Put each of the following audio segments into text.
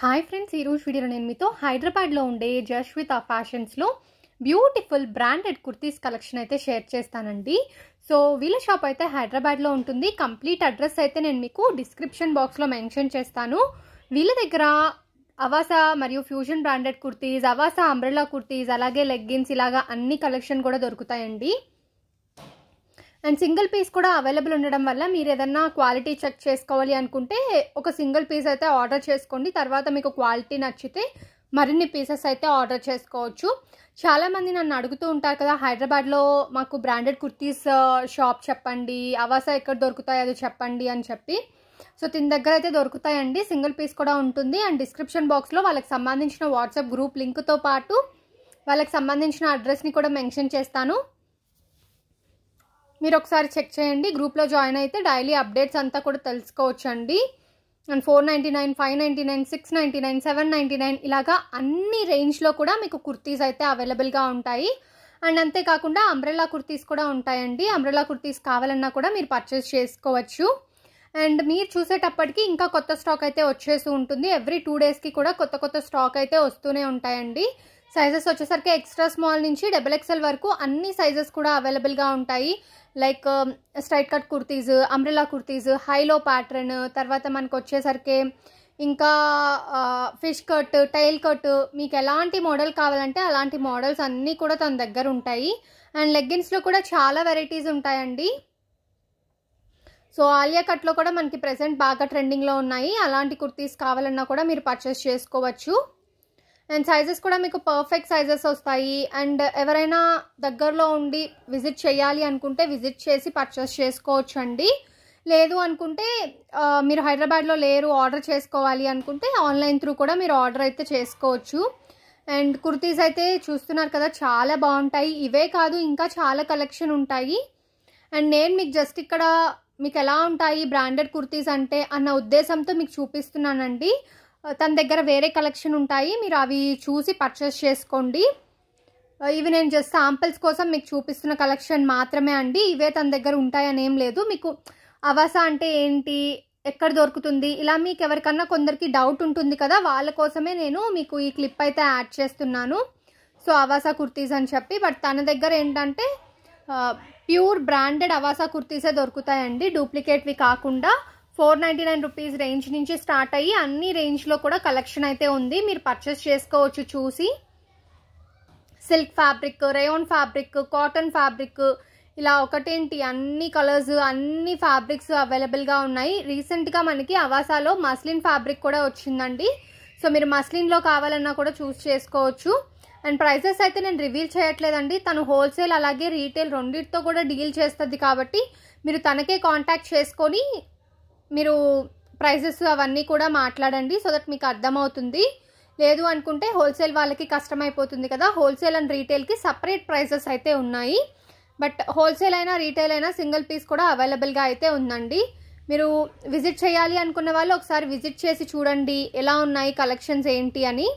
hi friends ఈరోజు వీడియోలో నేను మీతో హైదరాబాద్లో ఉండే జశ్విత ఫ్యాషన్స్లో బ్యూటిఫుల్ బ్రాండెడ్ కుర్తీస్ కలెక్షన్ అయితే షేర్ చేస్తానండి సో వీళ్ళ షాప్ అయితే హైదరాబాద్లో ఉంటుంది కంప్లీట్ అడ్రస్ అయితే నేను మీకు డిస్క్రిప్షన్ బాక్స్లో మెన్షన్ చేస్తాను వీళ్ళ దగ్గర అవాసా మరియు fusion branded kurtis Avasa umbrella kurtis అలాగే లెగ్గిన్స్ ఇలాగా అన్ని కలెక్షన్ కూడా దొరుకుతాయండి అండ్ సింగిల్ పీస్ కూడా అవైలబుల్ ఉండడం వల్ల మీరు ఏదన్నా క్వాలిటీ చెక్ చేసుకోవాలి అనుకుంటే ఒక సింగిల్ పీస్ అయితే ఆర్డర్ చేసుకోండి తర్వాత మీకు క్వాలిటీ నచ్చితే మరిన్ని పీసెస్ అయితే ఆర్డర్ చేసుకోవచ్చు చాలామంది నన్ను అడుగుతూ ఉంటారు కదా హైదరాబాద్లో మాకు బ్రాండెడ్ కుర్తీస్ షాప్ చెప్పండి అవాస ఎక్కడ దొరుకుతాయి అది చెప్పండి అని చెప్పి సో దీని దగ్గర అయితే దొరుకుతాయండి సింగిల్ పీస్ కూడా ఉంటుంది అండ్ డిస్క్రిప్షన్ బాక్స్లో వాళ్ళకి సంబంధించిన వాట్సాప్ గ్రూప్ లింక్తో పాటు వాళ్ళకి సంబంధించిన అడ్రస్ని కూడా మెన్షన్ చేస్తాను మీరు ఒకసారి చెక్ చేయండి గ్రూప్లో జాయిన్ అయితే డైలీ అప్డేట్స్ అంతా కూడా తెలుసుకోవచ్చండి and four ninety nine five ninety nine six ninety nine seven ninety nine ఇలాగా అన్ని రేంజ్లో కూడా మీకు కుర్తీస్ అయితే అవైలబుల్గా ఉంటాయి అండ్ అంతేకాకుండా అంబ్రెల్లా కుర్తీస్ కూడా ఉంటాయండి అంబ్రెల్లా కుర్తీస్ కావాలన్నా కూడా మీరు పర్చేస్ చేసుకోవచ్చు అండ్ మీరు చూసేటప్పటికి ఇంకా కొత్త స్టాక్ అయితే వచ్చేసి ఉంటుంది ఎవ్రీ టూ డేస్కి కూడా కొత్త కొత్త స్టాక్ అయితే వస్తూనే ఉంటాయండి సైజెస్ వచ్చేసరికి ఎక్స్ట్రా స్మాల్ నుంచి డబుల్ ఎక్స్ఎల్ వరకు అన్ని సైజెస్ కూడా అవైలబుల్గా ఉంటాయి like straight cut kurtis umbrella kurtis high low pattern తర్వాత మనకు వచ్చేసరికి ఇంకా ఫిష్ కట్ టైల్ కట్ మీకు ఎలాంటి మోడల్ కావాలంటే అలాంటి మోడల్స్ అన్నీ కూడా తన దగ్గర ఉంటాయి అండ్ లెగ్గిన్స్లో కూడా చాలా వెరైటీస్ ఉంటాయండి సో ఆలియా కట్లో కూడా మనకి ప్రజెంట్ బాగా ట్రెండింగ్లో ఉన్నాయి అలాంటి కుర్తీస్ కావాలన్నా కూడా మీరు పర్చేస్ చేసుకోవచ్చు అండ్ సైజెస్ కూడా మీకు పర్ఫెక్ట్ సైజెస్ వస్తాయి అండ్ ఎవరైనా దగ్గరలో ఉండి విజిట్ చేయాలి అనుకుంటే విజిట్ చేసి పర్చేస్ చేసుకోవచ్చు అండి లేదు అనుకుంటే మీరు హైదరాబాద్లో లేరు ఆర్డర్ చేసుకోవాలి అనుకుంటే ఆన్లైన్ త్రూ కూడా మీరు ఆర్డర్ అయితే చేసుకోవచ్చు అండ్ కుర్తీస్ అయితే చూస్తున్నారు కదా చాలా బాగుంటాయి ఇవే కాదు ఇంకా చాలా కలెక్షన్ ఉంటాయి అండ్ నేను మీకు జస్ట్ ఇక్కడ మీకు ఎలా ఉంటాయి బ్రాండెడ్ కుర్తీస్ అంటే అన్న ఉద్దేశంతో మీకు చూపిస్తున్నానండి తన దగ్గర వేరే కలెక్షన్ ఉంటాయి మీరు అవి చూసి పర్చేస్ చేసుకోండి ఇవి నేను జస్ట్ శాంపిల్స్ కోసం మీకు చూపిస్తున్న కలెక్షన్ మాత్రమే అండి ఇవే తన దగ్గర ఉంటాయని ఏం లేదు మీకు అవాస అంటే ఏంటి ఎక్కడ దొరుకుతుంది ఇలా మీకు ఎవరికన్నా కొందరికి డౌట్ ఉంటుంది కదా వాళ్ళ కోసమే నేను మీకు ఈ క్లిప్ అయితే యాడ్ చేస్తున్నాను సో అవాసా కుర్తీస్ అని చెప్పి బట్ తన దగ్గర ఏంటంటే ప్యూర్ బ్రాండెడ్ అవాసా కుర్తీసే దొరుకుతాయండి డూప్లికేట్వి కాకుండా four ninety nine rupees range నుంచి స్టార్ట్ అయ్యి అన్ని రేంజ్లో కూడా కలెక్షన్ అయితే ఉంది మీరు పర్చేస్ చేసుకోవచ్చు చూసి silk fabric rayon fabric cotton fabric ఇలా ఒకటేంటి అన్ని కలర్స్ అన్ని ఫ్యాబ్రిక్స్ అవైలబుల్గా ఉన్నాయి రీసెంట్గా మనకి అవాసాలో మస్లిన్ ఫ్యాబ్రిక్ కూడా వచ్చిందండి సో మీరు మస్లిన్లో కావాలన్నా కూడా చూస్ చేసుకోవచ్చు అండ్ ప్రైజెస్ అయితే నేను రివీల్ చేయట్లేదండి తను హోల్సేల్ అలాగే రీటైల్ రెండింటితో కూడా డీల్ చేస్తుంది కాబట్టి మీరు తనకే కాంటాక్ట్ చేసుకొని మీరు ప్రైజెస్ అవన్నీ కూడా మాట్లాడండి సో దట్ మీకు అర్థమవుతుంది లేదు అనుకుంటే హోల్సేల్ వాళ్ళకి కష్టమైపోతుంది కదా హోల్సేల్ అండ్ రీటైల్కి సపరేట్ ప్రైజెస్ అయితే ఉన్నాయి బట్ హోల్సేల్ అయినా రీటైల్ అయినా సింగిల్ పీస్ కూడా అవైలబుల్గా అయితే ఉందండి మీరు విజిట్ చేయాలి అనుకున్న వాళ్ళు ఒకసారి విజిట్ చేసి చూడండి ఎలా ఉన్నాయి కలెక్షన్స్ ఏంటి అని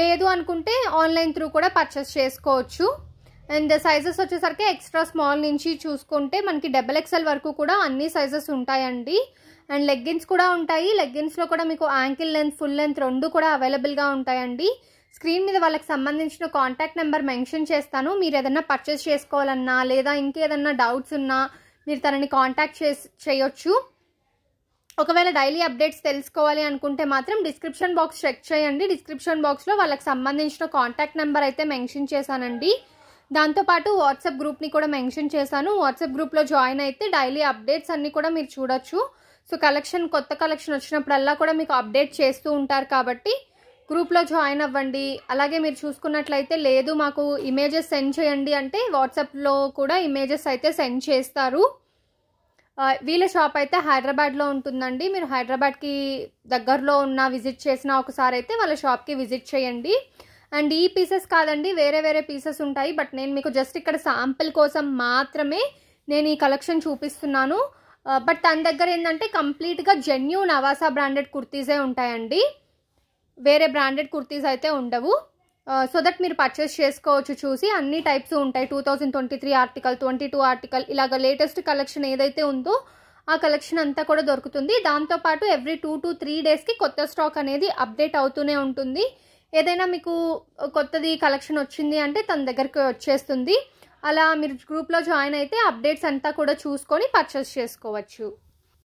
లేదు అనుకుంటే ఆన్లైన్ త్రూ కూడా పర్చేస్ చేసుకోవచ్చు అండ్ సైజెస్ వచ్చేసరికి ఎక్స్ట్రా స్మాల్ నుంచి చూసుకుంటే మనకి డబల్ ఎక్స్ఎల్ వరకు కూడా అన్ని సైజెస్ ఉంటాయండి అండ్ లెగ్గిన్స్ కూడా ఉంటాయి లెగ్గిన్స్లో కూడా మీకు యాంకిల్ లెంత్ ఫుల్ లెంత్ రెండు కూడా అవైలబుల్గా ఉంటాయండి స్క్రీన్ మీద వాళ్ళకి సంబంధించిన కాంటాక్ట్ నెంబర్ మెన్షన్ చేస్తాను మీరు ఏదన్నా పర్చేస్ చేసుకోవాలన్నా లేదా ఇంకేదన్నా డౌట్స్ ఉన్నా మీరు తనని కాంటాక్ట్ చేయొచ్చు ఒకవేళ డైలీ అప్డేట్స్ తెలుసుకోవాలి అనుకుంటే మాత్రం డిస్క్రిప్షన్ బాక్స్ చెక్ చేయండి డిస్క్రిప్షన్ బాక్స్లో వాళ్ళకి సంబంధించిన కాంటాక్ట్ నెంబర్ అయితే మెన్షన్ చేశానండి దాంతోపాటు వాట్సాప్ గ్రూప్ని కూడా మెన్షన్ చేశాను వాట్సాప్ గ్రూప్లో జాయిన్ అయితే డైలీ అప్డేట్స్ అన్నీ కూడా మీరు చూడొచ్చు సో కలెక్షన్ కొత్త కలెక్షన్ వచ్చినప్పుడల్లా కూడా మీకు అప్డేట్ చేస్తూ ఉంటారు కాబట్టి గ్రూప్లో జాయిన్ అవ్వండి అలాగే మీరు చూసుకున్నట్లయితే లేదు మాకు ఇమేజెస్ సెండ్ చేయండి అంటే వాట్సాప్లో కూడా ఇమేజెస్ అయితే సెండ్ చేస్తారు వీళ్ళ షాప్ అయితే హైదరాబాద్లో ఉంటుందండి మీరు హైదరాబాద్కి దగ్గరలో ఉన్న విజిట్ చేసిన ఒకసారి అయితే వాళ్ళ షాప్కి విజిట్ చేయండి అండ్ ఈ పీసెస్ కాదండి వేరే వేరే పీసెస్ ఉంటాయి బట్ నేను మీకు జస్ట్ ఇక్కడ శాంపిల్ కోసం మాత్రమే నేను ఈ కలెక్షన్ చూపిస్తున్నాను బట్ తన దగ్గర ఏంటంటే కంప్లీట్గా జెన్యూన్ అవాసా బ్రాండెడ్ కుర్తీసే ఉంటాయండి వేరే బ్రాండెడ్ కుర్తీస్ అయితే ఉండవు సో దట్ మీరు పర్చేస్ చేసుకోవచ్చు చూసి అన్ని టైప్స్ ఉంటాయి two thousand twenty three article twenty two article ఇలాగ లేటెస్ట్ కలెక్షన్ ఏదైతే ఉందో ఆ కలెక్షన్ అంతా కూడా దొరుకుతుంది దాంతోపాటు ఎవ్రీ టూ టు త్రీ డేస్కి కొత్త స్టాక్ అనేది అప్డేట్ అవుతూనే ఉంటుంది ఏదైనా మీకు కొత్తది కలెక్షన్ వచ్చింది అంటే తన దగ్గరికి వచ్చేస్తుంది అలా మీరు గ్రూప్లో జాయిన్ అయితే అప్డేట్స్ అంతా కూడా చూసుకొని పర్చేస్ చేసుకోవచ్చు